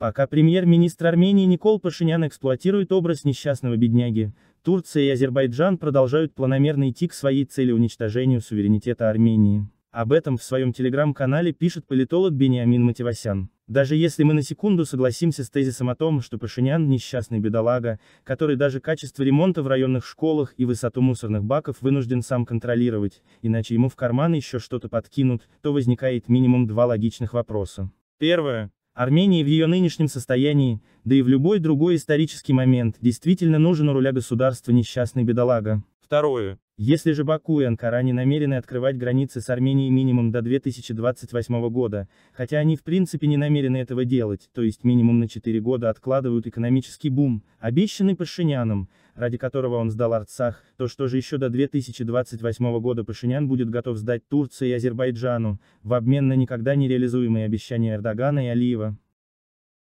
Пока премьер-министр Армении Никол Пашинян эксплуатирует образ несчастного бедняги, Турция и Азербайджан продолжают планомерно идти к своей цели уничтожению суверенитета Армении. Об этом в своем телеграм-канале пишет политолог Бениамин Мативасян. Даже если мы на секунду согласимся с тезисом о том, что Пашинян – несчастный бедолага, который даже качество ремонта в районных школах и высоту мусорных баков вынужден сам контролировать, иначе ему в карман еще что-то подкинут, то возникает минимум два логичных вопроса. Первое. Армении в ее нынешнем состоянии, да и в любой другой исторический момент, действительно нужен у руля государства несчастный бедолага. Второе. Если же Баку и Анкара не намерены открывать границы с Арменией минимум до 2028 года, хотя они в принципе не намерены этого делать, то есть минимум на 4 года откладывают экономический бум, обещанный Пашиняном, ради которого он сдал Арцах, то что же еще до 2028 года Пашинян будет готов сдать Турции и Азербайджану, в обмен на никогда не реализуемые обещания Эрдогана и Алиева.